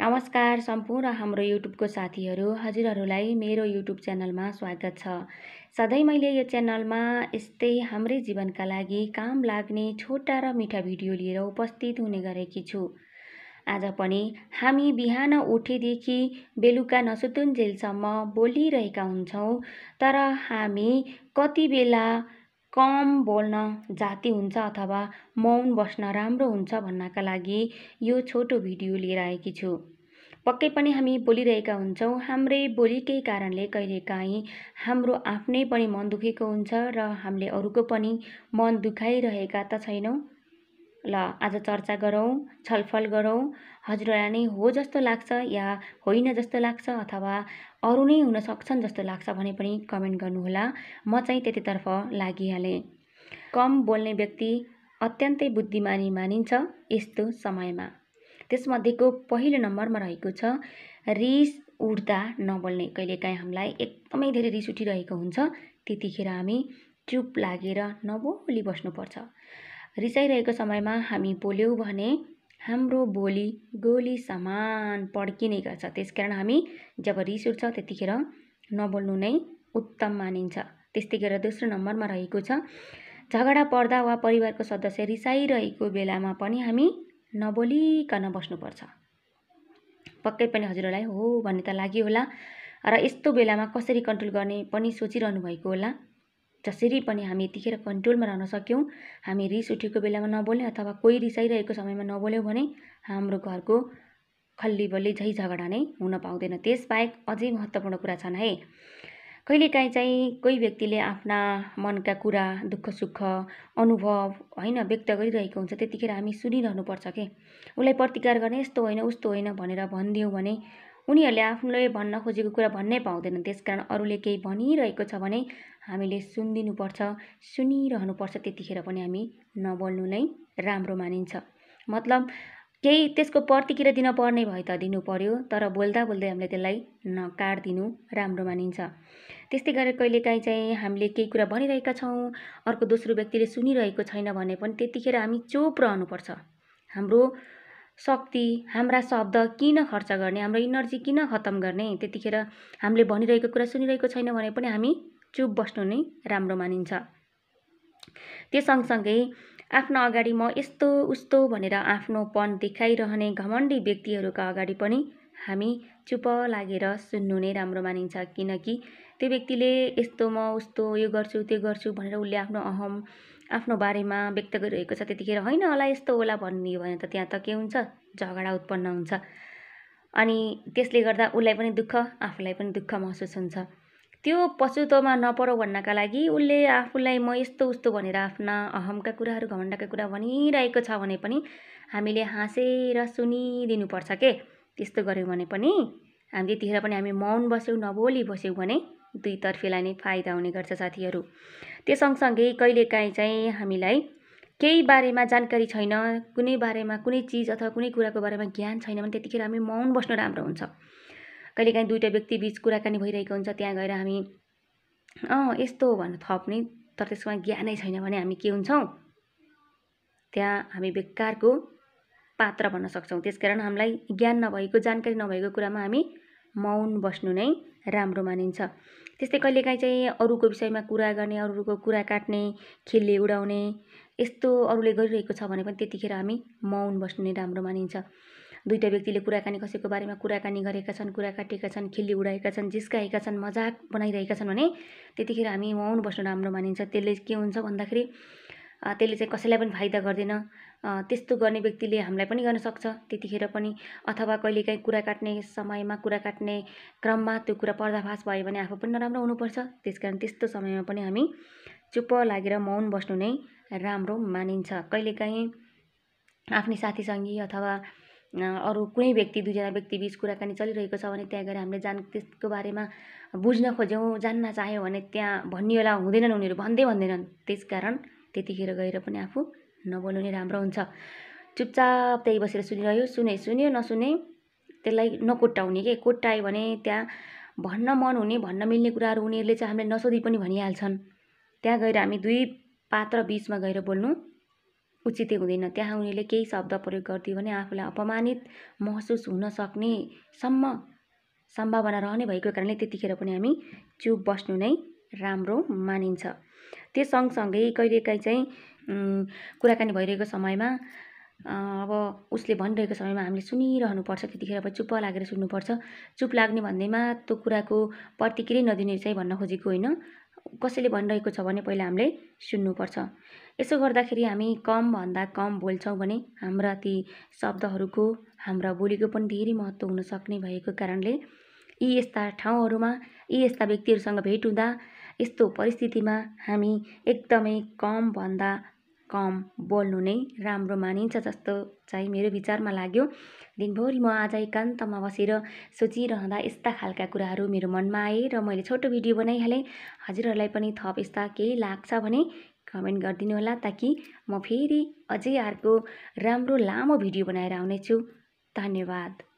नमस्कार सम्पूर्ण हाम्रो युट्युबको साथीहरू हजुरहरूलाई मेरो युट्युब च्यानलमा स्वागत छ सधैँ मैले यो च्यानलमा यस्तै हाम्रै जीवनका लागि काम लाग्ने छोटा र मिठा भिडियो लिएर उपस्थित हुने गरेकी छु आज पनि हामी बिहान उठेदेखि बेलुका नसुतुन्जेलसम्म बोलिरहेका हुन्छौँ तर हामी कति बेला कम बोल्न जाति हुन्छ अथवा मौन बस्न राम्रो हुन्छ भन्नका लागि यो छोटो भिडियो लिएर आएकी छु पक्कै पनि हामी बोलिरहेका हुन्छौँ हाम्रै बोलीकै कारणले कहिलेकाहीँ हाम्रो आफ्नै पनि मन दुखेको हुन्छ र हामीले अरूको पनि मन दुखाइरहेका त छैनौँ ल आज चर्चा गरौँ छलफल गरौँ हजुरहरूलाई नै हो जस्तो लाग्छ या होइन जस्तो लाग्छ अथवा अरू नै हुन सक्छन् जस्तो लाग्छ भने पनि कमेन्ट गर्नुहोला म चाहिँ त्यतितर्फ लागिहालेँ कम बोल्ने व्यक्ति अत्यन्तै बुद्धिमानी मानिन्छ यस्तो समयमा त्यसमध्येको पहिलो नम्बरमा रहेको छ रिस उठ्दा नबोल्ने कहिलेकाहीँ हामीलाई एकदमै धेरै रिस उठिरहेको हुन्छ त्यतिखेर हामी चुप लागेर नबोली बस्नुपर्छ रिसाइरहेको समयमा हामी बोल्यौँ भने हाम्रो बोली गोली समान पड्किने गर्छ त्यसकारण हामी जब रिस उठ्छ त्यतिखेर नबोल्नु नै उत्तम मानिन्छ त्यस्तै गरेर दोस्रो नम्बरमा रहेको छ झगडा पर्दा वा परिवारको सदस्य रिसाइरहेको बेलामा पनि हामी नबोलिकन बस्नुपर्छ पक्कै पनि हजुरहरूलाई हो भन्ने त लाग्यो होला र यस्तो बेलामा कसरी कन्ट्रोल गर्ने पनि सोचिरहनु भएको होला जसरी पनि हामी यतिखेर कन्ट्रोलमा रहन सक्यौँ हामी रिस उठेको बेलामा नबोल्यौँ अथवा कोही रिसाइरहेको समयमा नबोल्यौँ भने हाम्रो घरको खल्ली बल्ली झै झगडा नै हुन पाउँदैन त्यसबाहेक अझै महत्त्वपूर्ण कुरा छन् है कहिलेकाहीँ चाहिँ कोही व्यक्तिले आफ्ना मनका कुरा दुःख सुख अनुभव होइन व्यक्त गरिरहेको हुन्छ त्यतिखेर हामी सुनिरहनुपर्छ के उसलाई प्रतिकार गर्ने यस्तो होइन उस्तो होइन भनेर भनिदियौँ भने उनीहरूले आफूले भन्न खोजेको कुरा भन्नै पाउँदैनन् त्यसकारण अरूले केही भनिरहेको छ भने हामीले सुनिदिनुपर्छ सुनिरहनुपर्छ त्यतिखेर पनि हामी नबोल्नु नै राम्रो मानिन्छ मतलब केही त्यसको प्रतिक्रिया दिन पर्ने भए त दिनु पर्यो तर बोल्दा बोल्दै हामीले त्यसलाई नकार दिनु राम्रो मानिन्छ त्यस्तै गरेर कहिलेकाहीँ चाहिँ हामीले केही कुरा भनिरहेका छौँ अर्को दोस्रो व्यक्तिले सुनिरहेको छैन भने पनि त्यतिखेर हामी चुप रहनुपर्छ हाम्रो शक्ति हाम्रा शब्द किन खर्च गर्ने हाम्रो इनर्जी किन खत्तम गर्ने त्यतिखेर हामीले भनिरहेको कुरा सुनिरहेको छैन भने पनि हामी चुप बस्नु नै राम्रो मानिन्छ त्यो सँगसँगै आफ्नो अगाडि म यस्तो उस्तो भनेर आफ्नोपन देखाइरहने घमण्डी व्यक्तिहरूका अगाडि पनि हामी चुप लागेर सुन्नु नै राम्रो मानिन्छ किनकि त्यो व्यक्तिले यस्तो म उस्तो यो गर्छु त्यो गर्छु भनेर उसले आफ्नो अहम आफ्नो बारेमा व्यक्त गरिरहेको छ त्यतिखेर होइन होला यस्तो होला भनियो भने त त्यहाँ त के हुन्छ झगडा उत्पन्न हुन्छ अनि त्यसले गर्दा उसलाई पनि दुःख आफूलाई पनि दुःख महसुस हुन्छ त्यो पछुतोमा नपरो भन्नका लागि उसले आफूलाई म यस्तो उस्तो भनेर आफ्ना अहमका कुराहरू घमण्डका कुरा भनिरहेको छ भने पनि हामीले हाँसेर सुनिदिनुपर्छ के त्यस्तो गऱ्यौँ भने पनि हामी त्यतिखेर पनि हामी मौन बस्यौँ नबोली बस्यौँ भने दुईतर्फीलाई नै फाइदा हुने गर्छ साथीहरू त्यो सँगसँगै कहिलेकाहीँ चाहिँ हामीलाई केही बारेमा जानकारी छैन कुनै बारेमा कुनै चिज अथवा कुनै कुराको बारेमा ज्ञान छैन भने त्यतिखेर हामी मौन बस्नु राम्रो हुन्छ कहिलेकाहीँ दुइटा व्यक्ति बिच कुराकानी भइरहेको हुन्छ त्यहाँ गएर हामी अँ यस्तो हो भनेर थप्ने तर त्यसमा ज्ञानै छैन भने हामी के हुन्छौँ त्यहाँ हामी बेकारको पात्र भन्न सक्छौँ त्यसकारण हामीलाई ज्ञान नभएको जानकारी नभएको कुरामा हामी मौन बस्नु नै राम्रो मानिन्छ त्यस्तै कहिलेकाहीँ चाहिँ अरूको विषयमा कुरा गर्ने अरूको कुरा काट्ने खिल्ली उडाउने यस्तो अरूले गरिरहेको छ भने पनि त्यतिखेर हामी मौन बस्नु नै राम्रो मानिन्छ दुईवटा व्यक्तिले कुराकानी कसैको बारेमा कुराकानी गरेका छन् कुरा काटेका छन् खिल्ली उडाएका छन् जिस्काएका छन् मजाक बनाइरहेका छन् भने त्यतिखेर हामी मौन बस्नु राम्रो मानिन्छ त्यसले के हुन्छ भन्दाखेरि त्यसले चाहिँ कसैलाई पनि फाइदा गर्दैन त्यस्तो गर्ने व्यक्तिले हामीलाई पनि गर्न सक्छ त्यतिखेर पनि अथवा कहिलेकाहीँ कुरा काट्ने समयमा कुरा काट्ने क्रममा त्यो कुरा पर्दाफास भयो भने आफू पनि नराम्रो हुनुपर्छ त्यस कारण त्यस्तो समयमा पनि हामी चुप लागेर मौन बस्नु नै राम्रो मानिन्छ कहिलेकाहीँ आफ्नै साथीसँगी अथवा अरू कुनै व्यक्ति दुईजना व्यक्तिबिच कुराकानी चलिरहेको छ भने त्यहाँ गएर हामीले जान त्यसको बारेमा बुझ्न खोज्यौँ जान्न चाह्यौँ भने त्यहाँ भनिएला हुँदैनन् उनीहरू भन्दै भन्दैनन् त्यस कारण त्यतिखेर गएर पनि आफू नबोल्नु नै राम्रो हुन्छ चुपचाप त्यही बसेर सुनिरह्यो सुने सुन्यो नसुने त्यसलाई नकोट्याउने के कोट्यायो भने त्यहाँ भन्न मन हुने भन्न मिल्ने कुराहरू उनीहरूले चाहिँ हामीले नसोधी पनि भनिहाल्छन् त्यहाँ गएर हामी दुई पात्र बिचमा गएर बोल्नु उचितै हुँदैन त्यहाँ उनीहरूले केही शब्द प्रयोग गरिदियो भने आफूलाई अपमानित महसुस हुन सक्ने सम्म सम्भावना रहने भएको कारणले त्यतिखेर पनि हामी चुप बस्नु नै राम्रो मानिन्छ त्यो सँगसँगै कहिलेकाहीँ चाहिँ कुराकानी भइरहेको समयमा अब उसले भनिरहेको समयमा हामीले सुनिरहनुपर्छ त्यतिखेर अब चुप लागेर सुन्नुपर्छ चुप लाग्ने भन्दैमा त्यो कुराको प्रतिक्रिया नदिने चाहिँ भन्न खोजेको होइन कसैले भनिरहेको छ भने पहिला हामीले सुन्नुपर्छ यसो गर्दाखेरि हामी कमभन्दा कम बोल्छौँ भने हाम्रा ती शब्दहरूको हाम्रा बोलीको पनि धेरै महत्त्व हुनसक्ने भएको कारणले यी यस्ता ठाउँहरूमा यी यस्ता व्यक्तिहरूसँग भेट हुँदा यस्तो परिस्थितिमा हामी एकदमै कमभन्दा कम बोल्नु नै राम्रो मानिन्छ जस्तो चाहिँ मेरो विचारमा लाग्यो दिनभरि म आज एकान्तमा बसेर सोचिरहँदा यस्ता खालका कुराहरू मेरो मनमा आए र मैले छोटो भिडियो बनाइहालेँ हजुरहरूलाई पनि थप यस्ता केही लाग्छ भने कमेन्ट गरिदिनु होला ताकि म फेरि अझै अर्को राम्रो लामो भिडियो बनाएर आउनेछु धन्यवाद